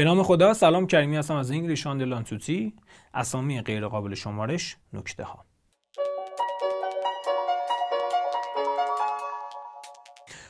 به نام خدا سلام کریمی هستم از انگلیش آن لانتوتی اسامی غیر قابل شمارش نکته ها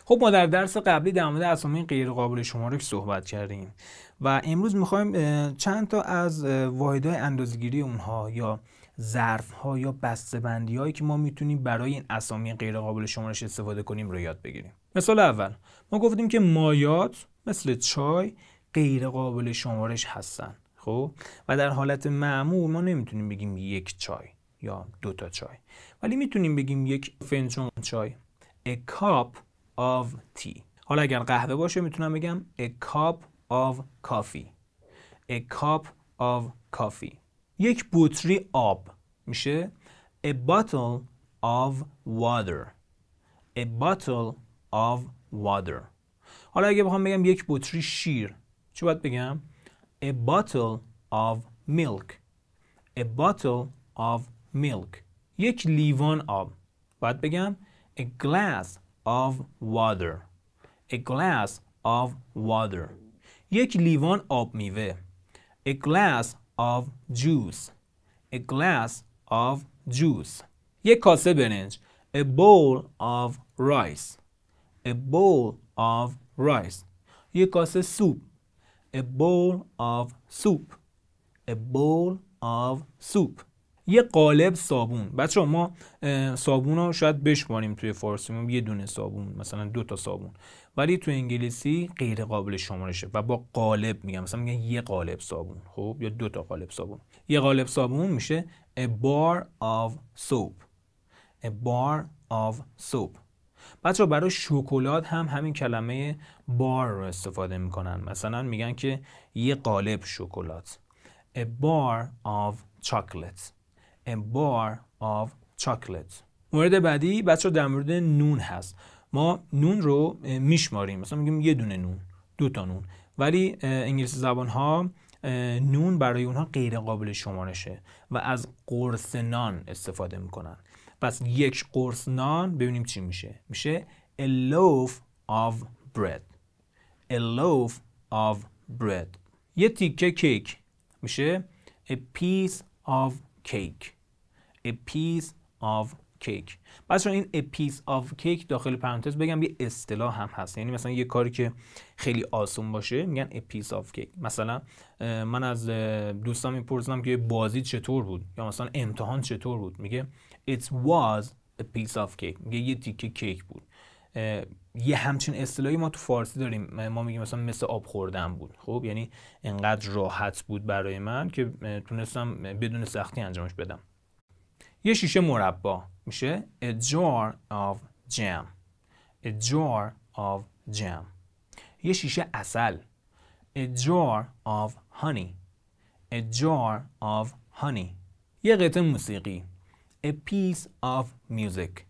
خب ما در درس قبلی در مورد اسامی غیر قابل شمارش صحبت کردیم و امروز میخوایم چند تا از واحدهای اندازگیری اونها یا ظرف ها یا بسته بندی هایی که ما میتونیم برای این اسامی غیر قابل شمارش استفاده کنیم رو یاد بگیریم مثال اول ما گفتیم که مایات مثل چای غیر قابل شمارش هستن خب و در حالت معمول ما نمیتونیم بگیم یک چای یا دو تا چای ولی میتونیم بگیم یک فنجون چای a cup of tea حالا اگر قهوه باشه میتونم بگم a cup of coffee a cup of coffee یک بطری آب میشه a bottle of water a bottle of water حالا اگه بخوام بگم یک بطری شیر چی باید بگم a bottle of milk a bottle of milk یک لیوان آب باید بگم a glass of water a glass of water یک لیوان آب میوه a glass of juice a glass of juice یک کاسه برنج a bowl of rice a bowl of rice یک کاسه سوپ a bowl of soup a of soup یه قالب صابون بچه ما صابون رو شاید بشماریم توی فارسی یه دونه صابون مثلا دو تا صابون ولی تو انگلیسی غیر قابل شمارشه و با قالب میگم مثلا میگن یه قالب صابون خب یا دو تا قالب صابون یه قالب صابون میشه a bar of soap a bar of soap بچه برای شکلات هم همین کلمه بار رو استفاده میکنن مثلا میگن که یه قالب شکلات a bar of chocolate a bar of chocolate مورد بعدی بچه در مورد نون هست ما نون رو میشماریم مثلا میگیم یه دونه نون دو تا نون ولی انگلیسی زبان ها نون برای اونها غیر قابل شمارشه و از قرص نان استفاده میکنن پس یک قرص نان ببینیم چی میشه میشه a loaf of bread a loaf of bread یه تیکه کیک میشه a piece of cake a piece of کیک بچه این a پیس of کیک داخل پرانتز بگم یه اصطلاح هم هست یعنی مثلا یه کاری که خیلی آسون باشه میگن a پیس of کیک مثلا من از دوستان میپرسم که بازی چطور بود یا مثلا امتحان چطور بود میگه it was a piece of کیک میگه یه تیکه کیک بود یه همچین اصطلاحی ما تو فارسی داریم ما میگیم مثلا مثل آب خوردن بود خب یعنی انقدر راحت بود برای من که تونستم بدون سختی انجامش بدم یه شیشه مربا میشه a jar of jam a jar of jam یه شیشه اصل a jar of honey a jar of honey یه قطعه موسیقی a piece of music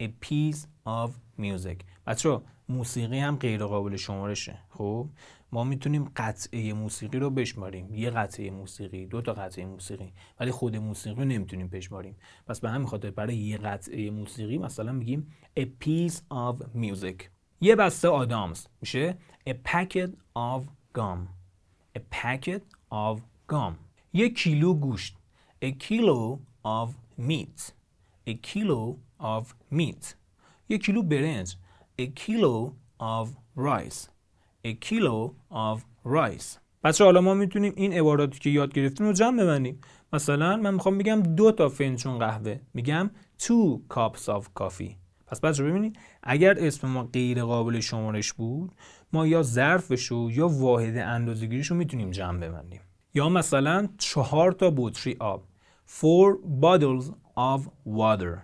a piece of music بچه موسیقی هم غیر قابل شمارشه خب ما میتونیم قطعه موسیقی رو بشماریم یه قطعه موسیقی دو تا قطعه موسیقی ولی خود موسیقی رو نمیتونیم بشماریم پس به همین خاطر برای یه قطعه موسیقی مثلا میگیم a piece of music یه بسته آدامز میشه a packet of gum a packet of gum یه کیلو گوشت a kilo of meat a kilo of meat یه کیلو برنج a kilo of rice a kilo of rice بچه حالا ما میتونیم این عباراتی که یاد گرفتیم رو جمع ببندیم مثلا من میخوام بگم دو تا فنجون قهوه میگم two cups of coffee پس بچه ببینید اگر اسم ما غیر قابل شمارش بود ما یا ظرفش رو یا واحد اندازه‌گیریش رو میتونیم جمع ببندیم یا مثلا چهار تا بطری آب four bottles of water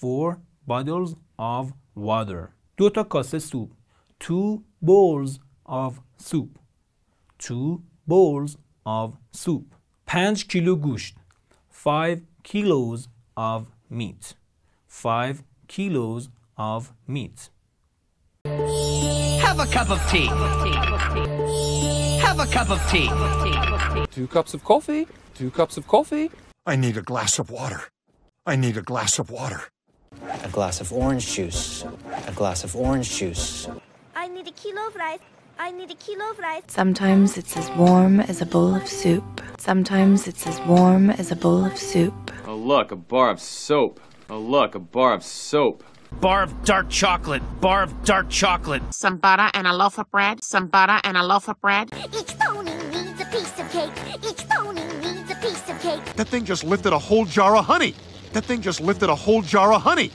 four bottles of water دو تا کاسه سوپ two bowls of soup. Two bowls of soup. 5 گوشت. 5 kilos of meat. 5 kilos of meat. Have a cup of tea. Have a cup of tea. Two cups of coffee. Two cups of coffee. I need a glass of water. I need a glass of water. A glass of orange juice. A glass of orange juice need a kilo of rice. I need a kilo of rice. Sometimes it's as warm as a bowl of soup. Sometimes it's as warm as a bowl of soup. Oh, look, a bar of soap. Oh, look, a bar of soap. Bar of dark chocolate. Bar of dark chocolate. Some butter and a loaf of bread. Some butter and a loaf of bread. Each pony needs a piece of cake. Each pony needs a piece of cake. That thing just lifted a whole jar of honey. That thing just lifted a whole jar of honey.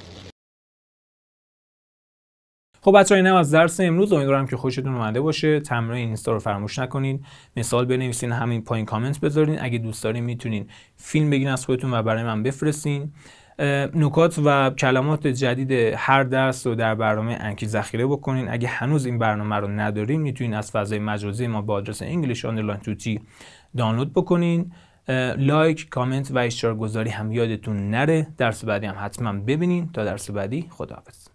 خب بچه‌ها اینم از درس امروز امیدوارم که خوشتون اومده باشه تمرین اینستا رو فراموش نکنین مثال بنویسین همین پایین کامنت بذارین اگه دوست دارین میتونین فیلم بگین از خودتون و برای من بفرستین نکات و کلمات جدید هر درس رو در برنامه انکی ذخیره بکنین اگه هنوز این برنامه رو ندارین میتونین از فضای مجازی ما با آدرس انگلیش آنلاین توتی دانلود بکنین لایک کامنت و اشتراک گذاری هم یادتون نره درس بعدی هم حتما ببینین تا درس بعدی خداحافظ